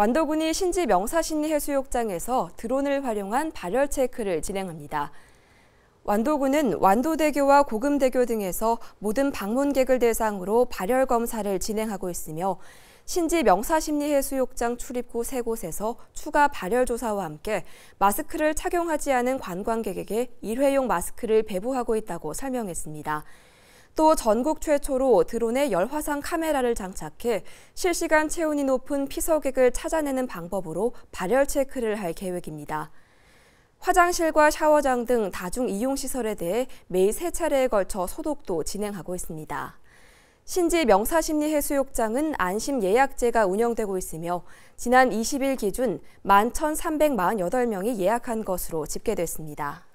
완도군이 신지 명사신리 해수욕장에서 드론을 활용한 발열 체크를 진행합니다. 완도군은 완도대교와 고금대교 등에서 모든 방문객을 대상으로 발열 검사를 진행하고 있으며 신지 명사심리해수욕장 출입구 세 곳에서 추가 발열 조사와 함께 마스크를 착용하지 않은 관광객에게 일회용 마스크를 배부하고 있다고 설명했습니다. 또 전국 최초로 드론에 열화상 카메라를 장착해 실시간 체온이 높은 피서객을 찾아내는 방법으로 발열 체크를 할 계획입니다. 화장실과 샤워장 등 다중 이용 시설에 대해 매일 세 차례에 걸쳐 소독도 진행하고 있습니다. 신지 명사심리해수욕장은 안심 예약제가 운영되고 있으며 지난 20일 기준 11,348명이 예약한 것으로 집계됐습니다.